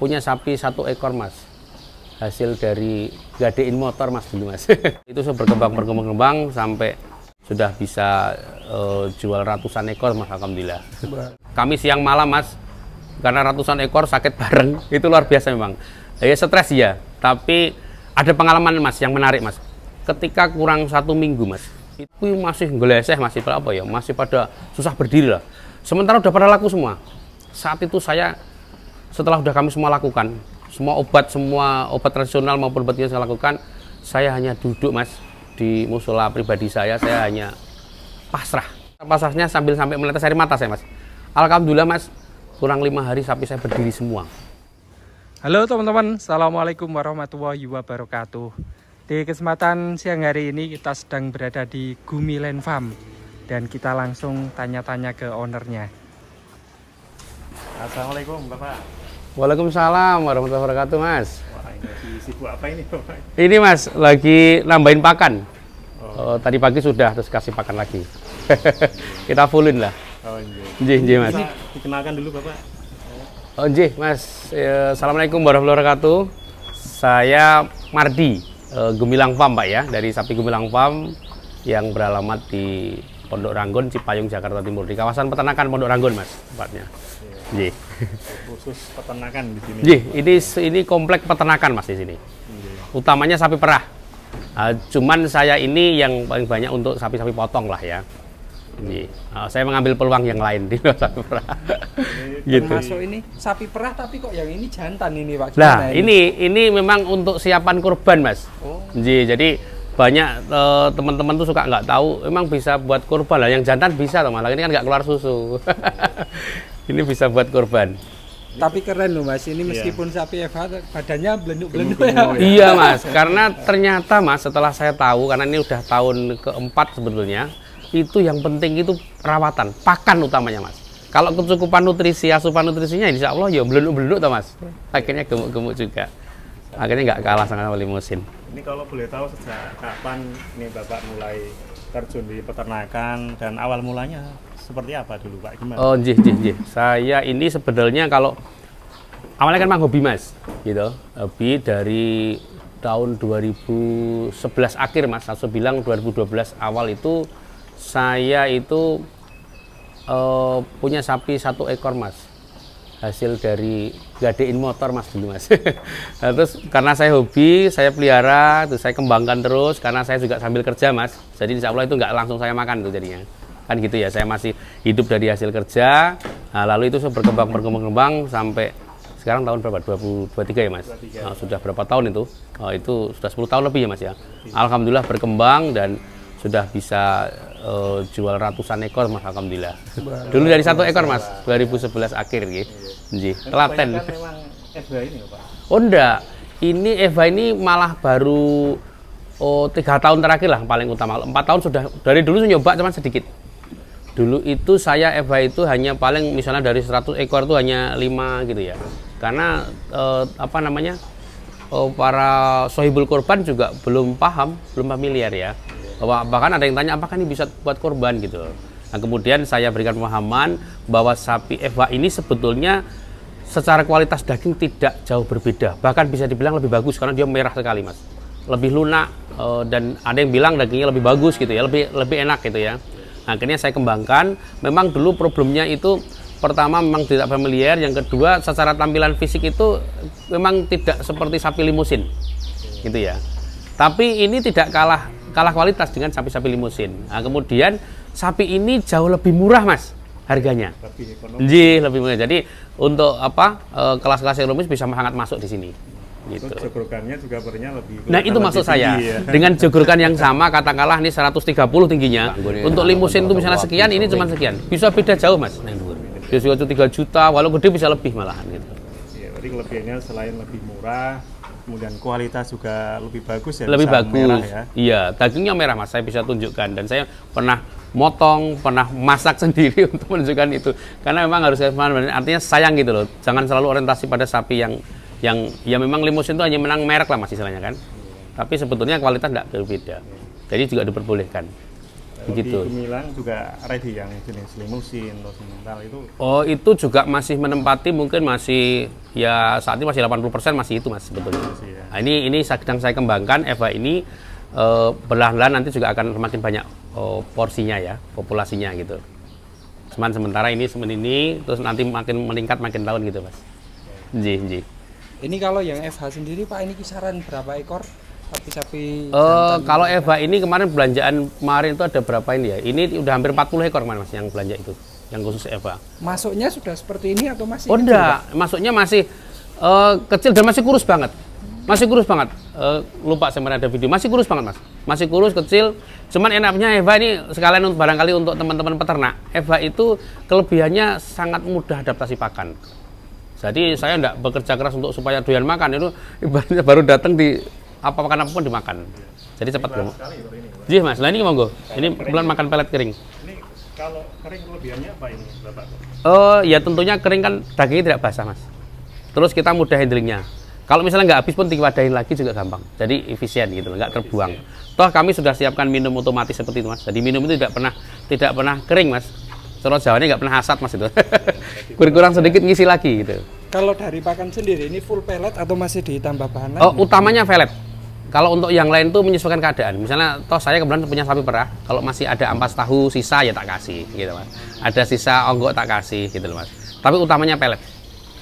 punya sapi satu ekor mas hasil dari gadein motor mas dulu mas itu sudah berkembang berkembang kembang sampai sudah bisa uh, jual ratusan ekor mas alhamdulillah kami siang malam mas karena ratusan ekor sakit bareng itu luar biasa memang ya stres ya tapi ada pengalaman mas yang menarik mas ketika kurang satu minggu mas itu masih ngeleseh masih apa ya masih pada susah berdiri lah sementara udah pada laku semua saat itu saya setelah sudah kami semua lakukan semua obat semua obat tradisional maupun obat yang saya lakukan saya hanya duduk mas di musola pribadi saya saya hanya pasrah pasrahnya sambil sampai menetes air mata saya mas alhamdulillah mas kurang lima hari sapi saya berdiri semua halo teman-teman assalamualaikum warahmatullahi wabarakatuh di kesempatan siang hari ini kita sedang berada di Gumilen Farm dan kita langsung tanya-tanya ke ownernya Assalamualaikum Bapak Waalaikumsalam warahmatullahi wabarakatuh, Mas. ini sibuk apa ini, Bapak? Ini, Mas, lagi nambahin pakan. Oh. Uh, tadi pagi sudah, terus kasih pakan lagi. Kita fullin lah. Oh, iya. njih. Njih, Mas. dikenalkan dulu, Bapak. Oh, njih, Mas. Ya, Assalamualaikum warahmatullahi wabarakatuh. Saya Mardi, uh, eh, Gemilang Farm, Pak ya, dari Sapi Gemilang Farm yang beralamat di Pondok Ranggon, Cipayung, Jakarta Timur. Di kawasan peternakan Pondok Ranggon, Mas, tempatnya. Ye. Khusus peternakan di sini. Ye, ini ini komplek peternakan Mas di sini. Ye. Iya. Utamanya sapi perah. Uh, cuman saya ini yang paling banyak untuk sapi-sapi potong lah ya. Uh, saya mengambil peluang yang lain di luar sapi perah. Ini gitu. Termasuk ini sapi perah tapi kok yang ini jantan ini Pak. Nah, ini? ini memang untuk siapan kurban Mas. Oh. Ye, jadi banyak eh, teman-teman tuh suka nggak tahu emang bisa buat kurban lah yang jantan bisa loh malah ini kan nggak keluar susu ini bisa buat korban tapi keren loh mas ini iya. meskipun yeah. sapi FH badannya belenduk-belenduk ya. Iya. iya mas karena ternyata mas setelah saya tahu karena ini udah tahun keempat sebetulnya itu yang penting itu perawatan pakan utamanya mas kalau kecukupan nutrisi asupan nutrisinya insya Allah ya belenduk-belenduk tuh mas akhirnya gemuk-gemuk juga akhirnya nggak kalah sama limusin ini kalau boleh tahu sejak kapan ini bapak mulai terjun di peternakan dan awal mulanya seperti apa dulu Pak Gimana? Oh, jih, jih, jih. Saya ini sebenarnya kalau awalnya kan memang hobi Mas, gitu. Hobi dari tahun 2011 akhir Mas, saya bilang 2012 awal itu saya itu uh, punya sapi satu ekor Mas hasil dari gadein motor mas dulu mas nah, terus karena saya hobi saya pelihara terus saya kembangkan terus karena saya juga sambil kerja mas jadi insya Allah itu nggak langsung saya makan tuh jadinya kan gitu ya saya masih hidup dari hasil kerja nah, lalu itu berkembang berkembang kembang sampai sekarang tahun berapa 2023 ya mas 23, nah, sudah berapa tahun itu oh, itu sudah 10 tahun lebih ya mas ya alhamdulillah berkembang dan sudah bisa uh, jual ratusan ekor mas alhamdulillah dulu dari satu ekor mas 2011 akhir gitu ya. Klaten. Oh enggak, ini Eva ini malah baru oh, tiga tahun terakhir lah paling utama. Empat tahun sudah dari dulu nyoba cuma sedikit dulu itu saya eva itu hanya paling misalnya dari 100 ekor itu hanya lima gitu ya karena eh, apa namanya eh, para sohibul korban juga belum paham belum familiar ya bahkan ada yang tanya apakah ini bisa buat korban gitu nah kemudian saya berikan pemahaman bahwa sapi eva ini sebetulnya secara kualitas daging tidak jauh berbeda bahkan bisa dibilang lebih bagus karena dia merah sekali mas lebih lunak eh, dan ada yang bilang dagingnya lebih bagus gitu ya lebih lebih enak gitu ya akhirnya saya kembangkan memang dulu problemnya itu pertama memang tidak familiar yang kedua secara tampilan fisik itu memang tidak seperti sapi limusin gitu ya tapi ini tidak kalah kalah kualitas dengan sapi-sapi limusin nah, kemudian sapi ini jauh lebih murah mas harganya lebih Jih, lebih murah jadi untuk apa eh, kelas-kelas ekonomis bisa sangat masuk di sini gitu. Jogrokannya juga bernya lebih Nah, itu maksud saya. ya. Dengan jogrokan yang sama katakanlah ini 130 tingginya. Nah, untuk limusin itu misalnya sekian, ini cuma sekian. Bisa beda jauh, Mas. Bisa itu 3 juta, walau gede bisa lebih malahan gitu. Iya, berarti kelebihannya selain lebih murah, kemudian kualitas juga lebih bagus ya lebih bagus merah ya. iya dagingnya merah mas saya bisa tunjukkan dan saya pernah motong pernah masak sendiri untuk menunjukkan itu karena memang harus artinya sayang gitu loh jangan selalu orientasi pada sapi yang yang ya memang limousin itu hanya menang merek lah masih istilahnya kan tapi sebetulnya kualitas tidak berbeda jadi juga diperbolehkan begitu. Di juga ready yang jenis limusin atau itu. Oh, itu juga masih menempati mungkin masih ya saat ini masih 80% masih itu Mas sebetulnya. Ya. nah, ini ini sedang saya kembangkan Eva ini uh, perlahan-lahan nanti juga akan semakin banyak uh, porsinya ya, populasinya gitu. Cuman sementara ini semen ini terus nanti makin meningkat makin tahun gitu, Mas. jadi ini kalau yang FH sendiri Pak ini kisaran berapa ekor sapi-sapi? Uh, kalau FH ini kemarin belanjaan kemarin itu ada berapa ini ya? Ini udah hampir 40 ekor kemarin Mas yang belanja itu, yang khusus FH. Masuknya sudah seperti ini atau masih? Oh kecil, enggak, masuknya masih uh, kecil dan masih kurus banget. Masih kurus banget. Uh, lupa sebenarnya ada video. Masih kurus banget, Mas. Masih kurus kecil. Cuman enaknya Eva ini sekalian barangkali untuk teman-teman peternak. Eva itu kelebihannya sangat mudah adaptasi pakan jadi saya tidak bekerja keras untuk supaya doyan makan itu ibaratnya baru datang di apa makan apapun dimakan. Jadi cepat belum? Iya mas, nah ini monggo. Ini bulan makan pelet kering. Ini kalau kering kelebihannya apa ini bapak? Oh ya tentunya kering kan dagingnya tidak basah mas. Terus kita mudah handlingnya. Kalau misalnya nggak habis pun diwadahin lagi juga gampang. Jadi efisien gitu, nggak terbuang. Toh kami sudah siapkan minum otomatis seperti itu mas. Jadi minum itu tidak pernah tidak pernah kering mas Solo Jawa ini nggak pernah hasat mas itu. Kurang-kurang sedikit ngisi lagi gitu. Kalau dari pakan sendiri ini full pellet atau masih ditambah bahan lain? Oh, utamanya pellet. Kalau untuk yang lain tuh menyesuaikan keadaan. Misalnya toh saya kebetulan punya sapi perah, kalau masih ada ampas tahu sisa ya tak kasih gitu Mas. Ada sisa onggok tak kasih gitu loh Mas. Tapi utamanya pellet.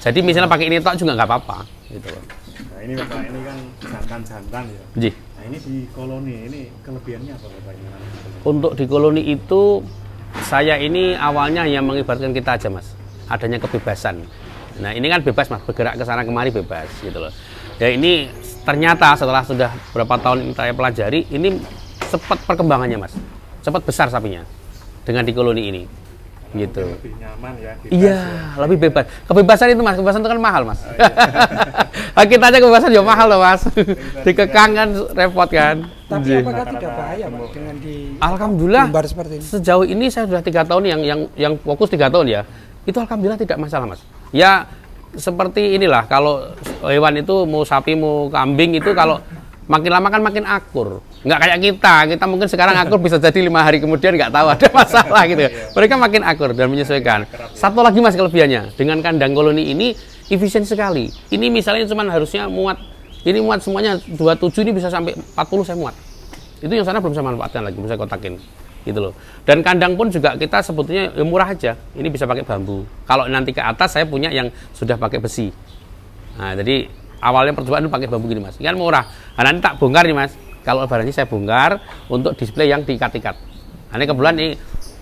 Jadi misalnya pakai ini toh juga nggak apa-apa gitu loh. Nah, ini Bapak ini kan jantan-jantan ya. Jih. Nah, ini di koloni ini kelebihannya apa Bapak? Untuk di koloni itu saya ini awalnya yang mengibarkan kita aja mas adanya kebebasan nah ini kan bebas mas bergerak ke sana kemari bebas gitu loh ya ini ternyata setelah sudah berapa tahun saya pelajari ini cepat perkembangannya mas cepat besar sapinya dengan di koloni ini gitu. lebih nyaman ya. Iya, ya. lebih bebas. Kebebasan itu mas, kebebasan itu kan mahal mas. Oh, iya. kita aja kebebasan juga ya mahal loh mas. Dikekang ya. kan repot kan. Tapi iya. apakah tidak bahaya mas dengan di Alhamdulillah seperti ini? sejauh ini saya sudah tiga tahun yang yang yang fokus tiga tahun ya. Itu alhamdulillah tidak masalah mas. Ya seperti inilah kalau hewan itu mau sapi mau kambing itu kalau makin lama kan makin akur nggak kayak kita kita mungkin sekarang akur bisa jadi lima hari kemudian nggak tahu ada masalah gitu ya. iya. mereka makin akur dan menyesuaikan iya, satu lagi mas kelebihannya dengan kandang koloni ini efisien sekali ini misalnya cuma harusnya muat ini muat semuanya 27 ini bisa sampai 40 saya muat itu yang sana belum saya manfaatkan lagi bisa kotakin gitu loh. Dan kandang pun juga kita sebetulnya ya murah aja. Ini bisa pakai bambu. Kalau nanti ke atas saya punya yang sudah pakai besi. Nah, jadi awalnya percobaan itu pakai bambu gini mas kan murah nah, nanti tak bongkar nih mas kalau barangnya saya bongkar untuk display yang diikat-ikat nah, ini kebetulan ini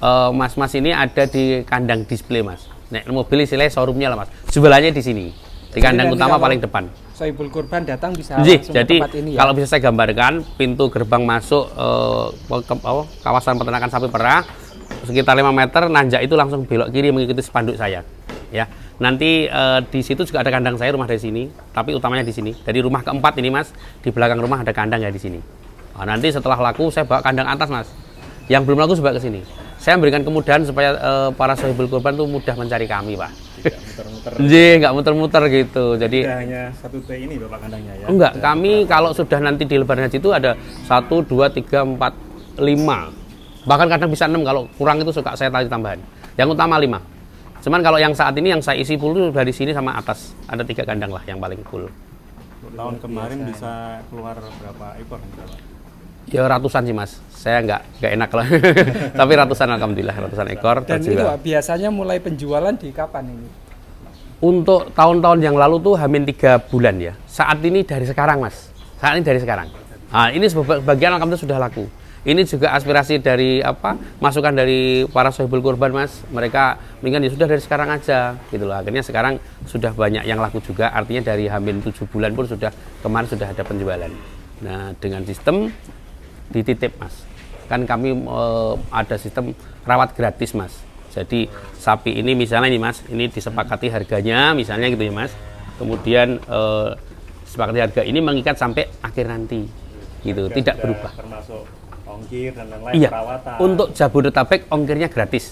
eh, mas-mas ini ada di kandang display mas Nek mobil istilahnya showroomnya lah mas sebelahnya di sini di kandang utama paling depan Soibul Kurban datang bisa jadi ini ya? kalau bisa saya gambarkan pintu gerbang masuk uh, ke oh, kawasan peternakan sapi perah sekitar 5 meter nanjak itu langsung belok kiri mengikuti spanduk saya ya. Nanti uh, di situ juga ada kandang saya rumah dari sini, tapi utamanya di sini. Dari rumah keempat ini Mas, di belakang rumah ada kandang ya di sini. Nah, nanti setelah laku saya bawa kandang atas Mas. Yang belum laku saya ke sini. Saya memberikan kemudahan supaya uh, para sohibul korban tuh mudah mencari kami, Pak. Tidak nggak muter-muter gitu. Jadi Tidak hanya satu T ini Bapak kandangnya ya. Enggak, Tidak kami berapa? kalau sudah nanti di lebaran haji itu ada satu, dua, tiga, empat, lima bahkan kadang bisa enam kalau kurang itu suka saya tadi tambahan yang utama lima Cuman kalau yang saat ini yang saya isi full itu dari sini sama atas. Ada tiga kandang lah yang paling full. Tahun kemarin bisa keluar berapa ekor? Ya ratusan sih mas. Saya nggak nggak enak lah. Tapi ratusan alhamdulillah ratusan ekor. Dan terjual. itu biasanya mulai penjualan di kapan ini? Untuk tahun-tahun yang lalu tuh hamin tiga bulan ya. Saat ini dari sekarang mas. Saat ini dari sekarang. Nah, ini sebagian alhamdulillah sudah laku. Ini juga aspirasi dari apa? Masukan dari para sohibul kurban, Mas. Mereka mendingan ya sudah dari sekarang aja gitu loh. Akhirnya sekarang sudah banyak yang laku juga. Artinya dari hamil tujuh bulan pun sudah kemarin sudah ada penjualan. Nah, dengan sistem dititip, Mas. Kan kami e, ada sistem rawat gratis, Mas. Jadi sapi ini misalnya nih, Mas, ini disepakati harganya misalnya gitu ya, Mas. Kemudian e, eh, sepakati harga ini mengikat sampai akhir nanti gitu harga tidak berubah termasuk ongkir dan lain-lain iya. perawatan. Untuk Jabodetabek ongkirnya gratis.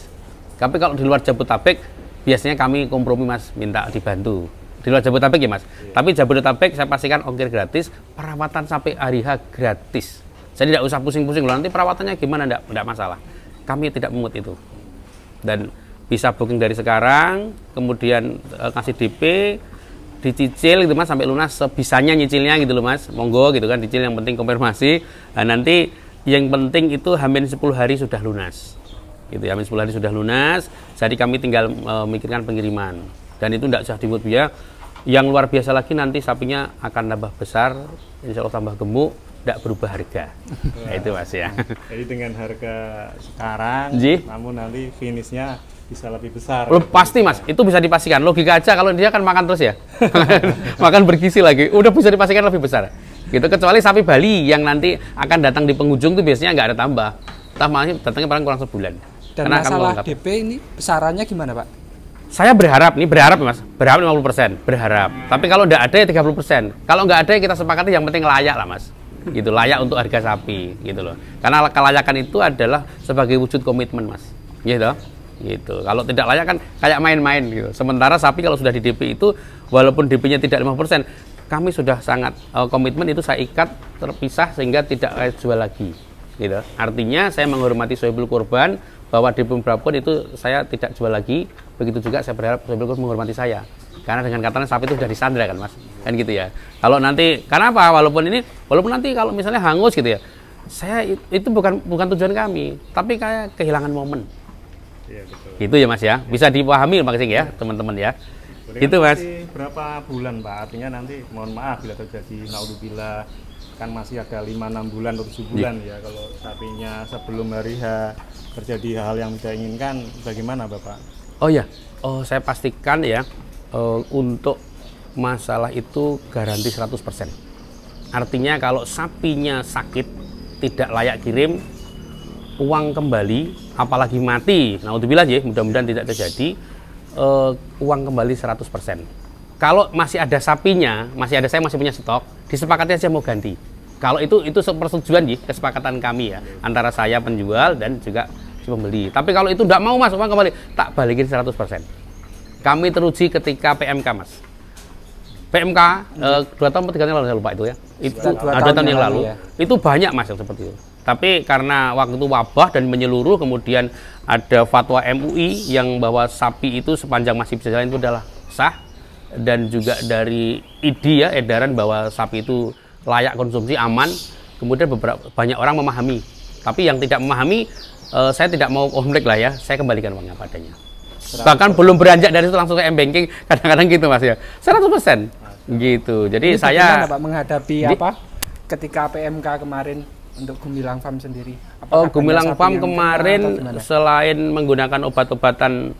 Tapi kalau di luar Jabodetabek biasanya kami kompromi Mas minta dibantu. Di luar Jabodetabek ya Mas. Iya. Tapi Jabodetabek saya pastikan ongkir gratis, perawatan sampai hari H gratis. Jadi tidak usah pusing-pusing loh nanti perawatannya gimana tidak tidak masalah. Kami tidak mengut itu. Dan bisa booking dari sekarang, kemudian eh, kasih DP, dicicil gitu mas sampai lunas sebisanya nyicilnya gitu loh mas monggo gitu kan dicil yang penting konfirmasi nah, nanti yang penting itu hamil 10 hari sudah lunas gitu ya hamin 10 hari sudah lunas jadi kami tinggal e, memikirkan pengiriman dan itu tidak usah dibuat biaya yang luar biasa lagi nanti sapinya akan tambah besar insya Allah tambah gemuk tidak berubah harga nah, itu mas ya jadi dengan harga sekarang Ji? namun nanti finishnya bisa lebih besar Loh, pasti mas itu bisa dipastikan logika aja kalau dia akan makan terus ya makan bergizi lagi udah bisa dipastikan lebih besar gitu kecuali sapi Bali yang nanti akan datang di penghujung itu biasanya nggak ada tambah entah malah datangnya paling kurang sebulan dan Karena masalah DP ini besarannya gimana pak? saya berharap nih berharap mas berharap 50% berharap tapi kalau nggak ada ya 30% kalau nggak ada ya kita sepakati yang penting layak lah mas gitu layak untuk harga sapi gitu loh karena kelayakan itu adalah sebagai wujud komitmen mas gitu gitu kalau tidak layak kan kayak main-main gitu sementara sapi kalau sudah di DP itu walaupun DP-nya tidak persen kami sudah sangat uh, komitmen itu saya ikat terpisah sehingga tidak saya eh, jual lagi gitu artinya saya menghormati sohibul kurban bahwa di pun itu saya tidak jual lagi begitu juga saya berharap sohibul kurban menghormati saya karena dengan katanya sapi itu sudah disandra kan mas kan gitu ya kalau nanti karena apa walaupun ini walaupun nanti kalau misalnya hangus gitu ya saya itu bukan bukan tujuan kami tapi kayak kehilangan momen ya, gitu ya mas ya bisa dipahami makasih ya teman-teman ya itu gitu mas berapa bulan Pak? Artinya nanti mohon maaf bila terjadi naudzubillah kan masih ada 5 6 bulan atau 7 bulan ya. ya kalau sapinya sebelum hari H terjadi hal yang tidak inginkan bagaimana Bapak? Oh ya, oh saya pastikan ya uh, untuk masalah itu garansi 100%. Artinya kalau sapinya sakit tidak layak kirim uang kembali apalagi mati. Nah, untuk bilang ya mudah-mudahan tidak terjadi uh, uang kembali 100% kalau masih ada sapinya, masih ada saya masih punya stok, disepakati aja mau ganti. Kalau itu itu persetujuan sih kesepakatan kami ya antara saya penjual dan juga si pembeli. Tapi kalau itu tidak mau mas, uang kembali tak balikin 100%. Kami teruji ketika PMK mas. PMK hmm. eh, dua tahun atau tiga lalu saya lupa itu ya. Itu dua, dua tahun, tahun yang lalu, lalu ya. itu banyak mas yang seperti itu. Tapi karena waktu itu wabah dan menyeluruh, kemudian ada fatwa MUI yang bahwa sapi itu sepanjang masih bisa jalan itu adalah sah dan juga dari ID ya edaran bahwa sapi itu layak konsumsi aman kemudian beberapa banyak orang memahami tapi yang tidak memahami uh, saya tidak mau konflik lah ya saya kembalikan uangnya padanya bahkan belum beranjak dari itu langsung ke m banking kadang-kadang gitu mas ya 100% persen gitu jadi Ini saya gimana, menghadapi di, apa ketika PMK kemarin untuk Gumilang Farm sendiri Apakah oh Gumilang Farm kemarin selain menggunakan obat-obatan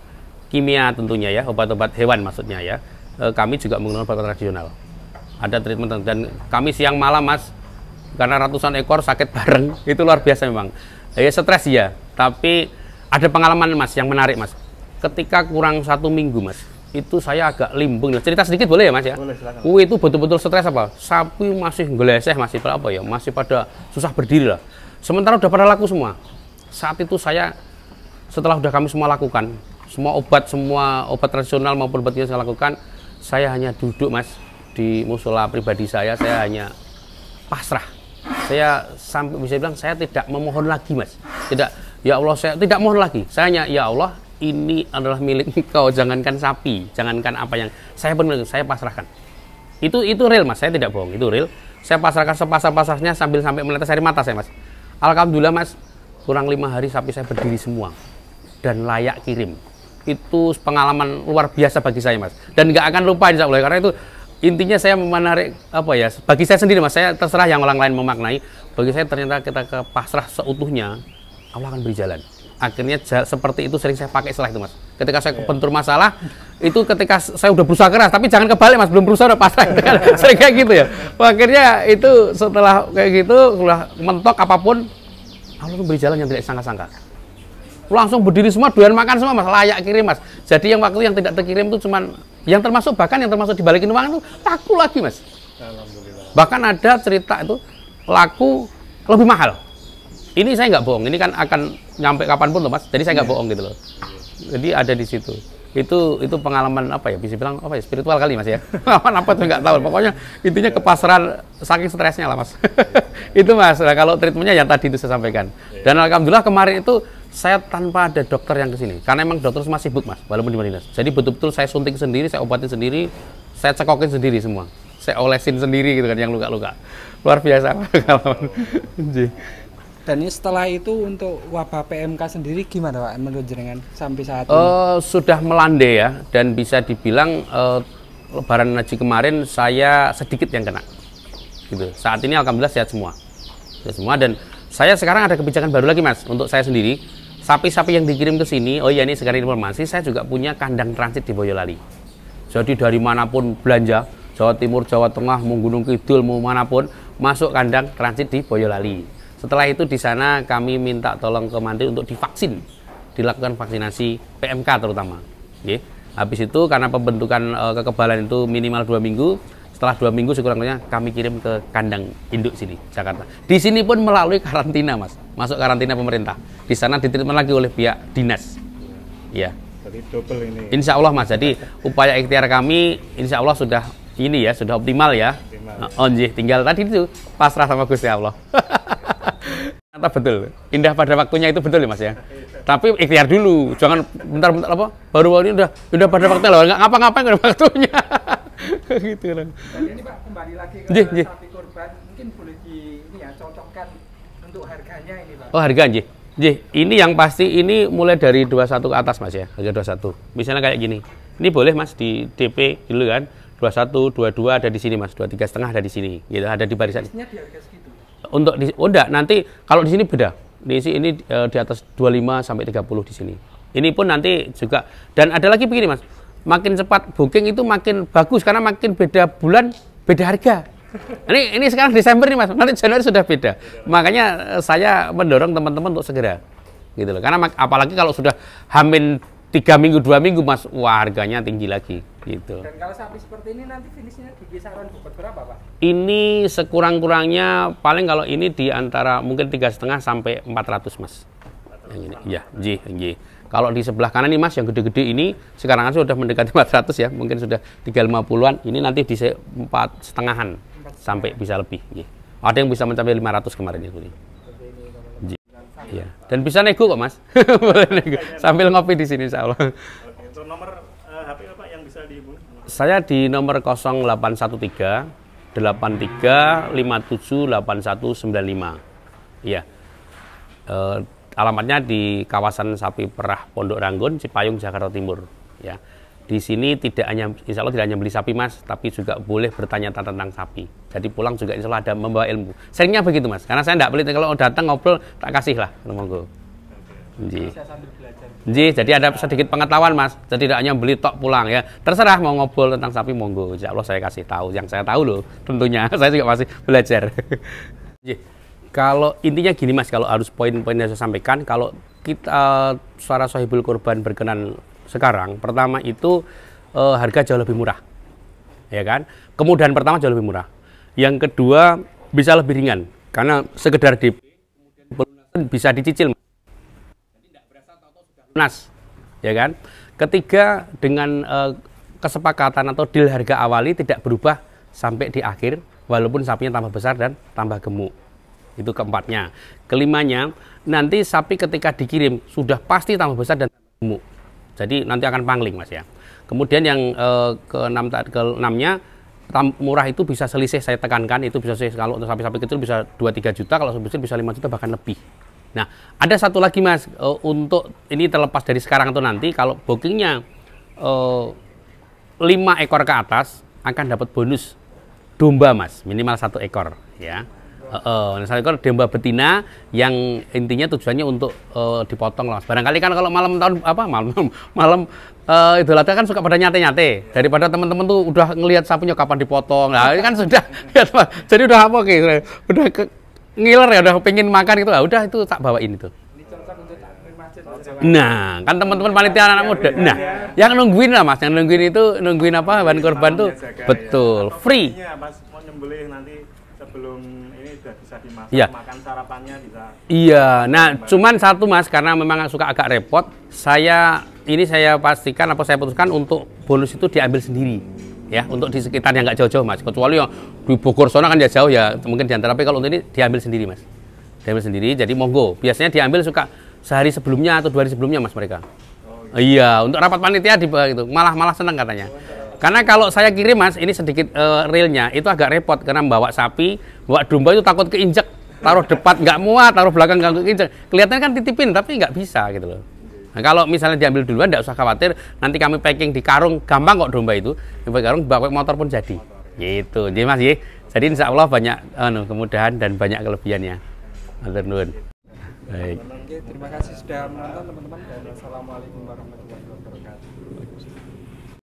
kimia tentunya ya obat-obat hewan maksudnya ya Eh, kami juga menggunakan obat tradisional. Ada treatment dan kami siang malam mas, karena ratusan ekor sakit bareng itu luar biasa memang. Ya stres ya, tapi ada pengalaman mas yang menarik mas. Ketika kurang satu minggu mas, itu saya agak limbung. Nah, cerita sedikit boleh ya mas ya? Boleh itu betul-betul stres apa? Sapi masih geleseh masih apa ya? Masih pada susah berdiri lah. Sementara udah pada laku semua. Saat itu saya setelah udah kami semua lakukan, semua obat semua obat tradisional maupun obatnya saya lakukan saya hanya duduk mas di musola pribadi saya saya hanya pasrah saya sampai bisa bilang saya tidak memohon lagi mas tidak ya Allah saya tidak mohon lagi saya hanya ya Allah ini adalah milik engkau jangankan sapi jangankan apa yang saya benar saya pasrahkan itu itu real mas saya tidak bohong itu real saya pasrahkan sepasar pasarnya sambil sampai menetes dari mata saya mas alhamdulillah mas kurang lima hari sapi saya berdiri semua dan layak kirim itu pengalaman luar biasa bagi saya mas dan nggak akan lupa insya Allah karena itu intinya saya menarik apa ya bagi saya sendiri mas saya terserah yang orang lain memaknai bagi saya ternyata kita ke pasrah seutuhnya Allah akan beri jalan akhirnya seperti itu sering saya pakai setelah itu mas ketika saya iya. kebentur masalah itu ketika saya udah berusaha keras tapi jangan kebalik mas belum berusaha udah pasrah gitu kan sering kayak gitu ya akhirnya itu setelah kayak gitu sudah mentok apapun Allah beri jalan yang tidak sangka-sangka langsung berdiri semua doyan makan semua mas layak kirim mas jadi yang waktu yang tidak terkirim itu cuman yang termasuk bahkan yang termasuk dibalikin uang itu laku lagi mas bahkan ada cerita itu laku lebih mahal ini saya nggak bohong ini kan akan nyampe kapanpun loh mas jadi saya nggak yeah. bohong gitu loh iya. jadi ada di situ itu itu pengalaman apa ya bisa bilang apa ya spiritual kali mas ya pengalaman apa tuh nggak tahu pokoknya intinya iya. ke pasaran saking stresnya lah mas itu mas nah, kalau treatmentnya yang tadi itu saya sampaikan iya. dan alhamdulillah kemarin itu saya tanpa ada dokter yang kesini karena emang dokter masih sibuk mas walaupun di dinas jadi betul-betul saya suntik sendiri saya obatin sendiri saya cekokin sendiri semua saya olesin sendiri gitu kan yang luka-luka luar biasa dan ini setelah itu untuk wabah PMK sendiri gimana pak menurut jenengan sampai saat ini uh, sudah melandai ya dan bisa dibilang uh, Lebaran Haji kemarin saya sedikit yang kena gitu saat ini alhamdulillah sehat semua sehat semua dan saya sekarang ada kebijakan baru lagi mas untuk saya sendiri sapi-sapi yang dikirim ke sini, oh iya ini sekarang informasi, saya juga punya kandang transit di Boyolali. Jadi dari manapun belanja, Jawa Timur, Jawa Tengah, mau Gunung Kidul, mau manapun, masuk kandang transit di Boyolali. Setelah itu di sana kami minta tolong ke Mandiri untuk divaksin, dilakukan vaksinasi PMK terutama. Okay. Habis itu karena pembentukan eh, kekebalan itu minimal dua minggu, setelah dua minggu sekurang-kurangnya kami kirim ke kandang induk sini Jakarta di sini pun melalui karantina mas masuk karantina pemerintah di sana ditreatment lagi oleh pihak dinas ya jadi double ini insya Allah mas jadi upaya ikhtiar kami insya Allah sudah ini ya sudah optimal ya, optimal, ya. tinggal tadi itu pasrah sama Gusti Allah Ternyata betul indah pada waktunya itu betul ya mas ya tapi ikhtiar dulu jangan bentar-bentar apa baru baru ini udah udah pada waktunya loh nggak ngapa-ngapain udah waktunya gitu kan. ini Pak kembali lagi ke jih, jih. sapi kurban, mungkin boleh di ini ya cocokkan untuk harganya ini Pak. Oh harga jih. Jih, ini yang pasti ini mulai dari 21 ke atas Mas ya, harga 21. Misalnya kayak gini. Ini boleh Mas di DP dulu kan. 21, 22 ada di sini Mas, 23 setengah ada di sini. Gitu, ada di barisan. Di harga segitu. Untuk di oh enggak, nanti kalau di sini beda. Di sini ini e, di atas 25 sampai 30 di sini. Ini pun nanti juga dan ada lagi begini Mas makin cepat booking itu makin bagus karena makin beda bulan beda harga ini ini sekarang Desember nih mas nanti Januari sudah beda makanya eh, saya mendorong teman-teman untuk segera gitu loh karena apalagi kalau sudah hamil tiga minggu dua minggu mas wah harganya tinggi lagi gitu dan kalau sapi seperti ini nanti finishnya di kisaran berapa pak ini sekurang kurangnya paling kalau ini di antara mungkin tiga setengah sampai empat ratus mas 400 yang ini ya ji ji kalau di sebelah kanan ini mas yang gede-gede ini sekarang kan sudah mendekati 400 ya, mungkin sudah 350-an. Ini nanti di empat setengahan sampai bisa lebih. Ada yang bisa mencapai 500 kemarin itu. Ya. Iya. Dan bisa nego kok mas, boleh nego. Sambil ngopi di sini insya Allah. Eh, Saya di nomor 0813 83578195. Iya. Eh, Alamatnya di kawasan Sapi Perah Pondok Ranggon, Cipayung, Jakarta Timur. Ya, di sini tidak hanya insya Allah tidak hanya beli sapi mas, tapi juga boleh bertanya tentang sapi. Jadi pulang juga insya Allah ada membawa ilmu. Seringnya begitu mas, karena saya tidak beli kalau datang ngobrol tak kasih lah, nah, monggo. Nji. jadi ada sedikit pengetahuan mas. Jadi tidak hanya beli tok pulang ya. Terserah mau ngobrol tentang sapi monggo. Insya Allah saya kasih tahu yang saya tahu loh. Tentunya saya juga masih belajar. Kalau intinya gini Mas, kalau harus poin-poin yang saya sampaikan, kalau kita eh, suara sohibul kurban berkenan sekarang, pertama itu uh, harga jauh lebih murah, ya kan? Kemudahan pertama jauh lebih murah. Yang kedua bisa lebih ringan karena sekedar di bisa dicicil, jadi ya kan? Ketiga dengan uh, kesepakatan atau deal harga awali tidak berubah sampai di akhir walaupun sapinya tambah besar dan tambah gemuk. Itu keempatnya. Kelimanya, nanti sapi ketika dikirim sudah pasti tambah besar dan gemuk. Jadi nanti akan pangling Mas ya. Kemudian yang eh, keenam keenamnya tam, murah itu bisa selisih saya tekankan itu bisa selisih kalau untuk sapi-sapi kecil bisa 2 3 juta, kalau sebesar bisa 5 juta bahkan lebih. Nah, ada satu lagi Mas eh, untuk ini terlepas dari sekarang atau nanti kalau bookingnya eh, 5 ekor ke atas akan dapat bonus domba Mas, minimal satu ekor ya. Uh, nah, ekor domba betina yang intinya tujuannya untuk uh, dipotong loh. Barangkali kan kalau malam tahun apa malam malam uh, Idul Adha kan suka pada nyate-nyate. Daripada teman-teman tuh udah ngelihat sapunya kapan dipotong. Nah, ini kan iya. sudah ya, jadi udah apa oke, udah ke, ngiler ya udah pengen makan gitu. lah udah itu tak bawain itu. Nah, kan teman-teman panitia iya, anak, anak iya, muda. Nah, yang nungguin lah Mas, yang nungguin itu nungguin apa? Bahan korban tuh. Betul, free. nanti dimasak, iya. makan sarapannya bisa. Iya. Nah, cuman satu Mas karena memang suka agak repot, saya ini saya pastikan apa saya putuskan untuk bonus itu diambil sendiri ya untuk di sekitar yang nggak jauh-jauh mas kecuali yang di Bogor sana kan ya jauh ya mungkin diantar tapi kalau untuk ini diambil sendiri mas diambil sendiri jadi monggo biasanya diambil suka sehari sebelumnya atau dua hari sebelumnya mas mereka oh, iya. iya untuk rapat panitia di gitu malah malah senang katanya oh, iya. Karena kalau saya kirim mas, ini sedikit uh, realnya itu agak repot karena bawa sapi, bawa domba itu takut keinjek, taruh depan nggak muat, taruh belakang nggak keinjek. Kelihatannya kan titipin tapi nggak bisa gitu loh. Nah, kalau misalnya diambil duluan tidak usah khawatir, nanti kami packing di karung, gampang kok domba itu. Domba karung bawa motor pun jadi. Gitu. Jadi Mas, ya. Jadi insya Allah banyak anu, kemudahan dan banyak kelebihannya. Matur Baik. Terima kasih sudah menonton teman-teman dan assalamualaikum warahmatullahi wabarakatuh.